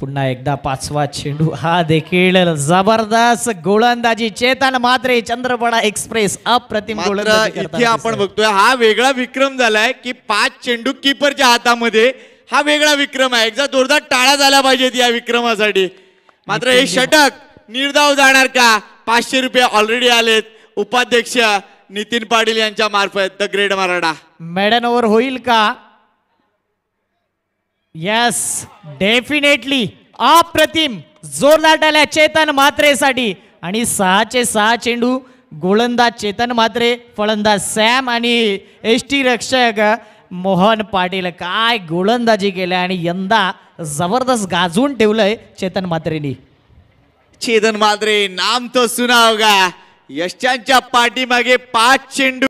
पुन्हा एकदा पाचवा चेंडू हा देखील जबरदस्त गोलंदाजी चेतन मात्रे चंद्रपणा एक्सप्रेस अप्रतिम इथे आपण बघतोय हा वेगळा विक्रम झालाय की पाच चेंडू किपरच्या हातामध्ये हा वेगळा विक्रम आहे एकदा जोरदार टाळा झाला पाहिजेत या विक्रमासाठी मात्र हे षटक निर्धाव जाणार का पाचशे रुपये ऑलरेडी आलेत उपाध्यक्ष नितीन पाटील यांच्या मार्फत द ग्रेट मराठा मॅडन ओव्हर होईल का यस डेफिनेटली अप्रतिम जोरदार आल्या चेतन मात्रेसाठी आणि सहाचे सहा चेंडू गोलंदाज चेतन मात्रे फलंदाज सॅम आणि एस टी रक्षक मोहन पाटील काय गोलंदाजी केल्या आणि यंदा जबरदस्त गाजून ठेवलंय चेतन मात्रेनी चेतन मात्रे नाम तो सुनावगा यशांच्या पाठीमागे पाच चेंडू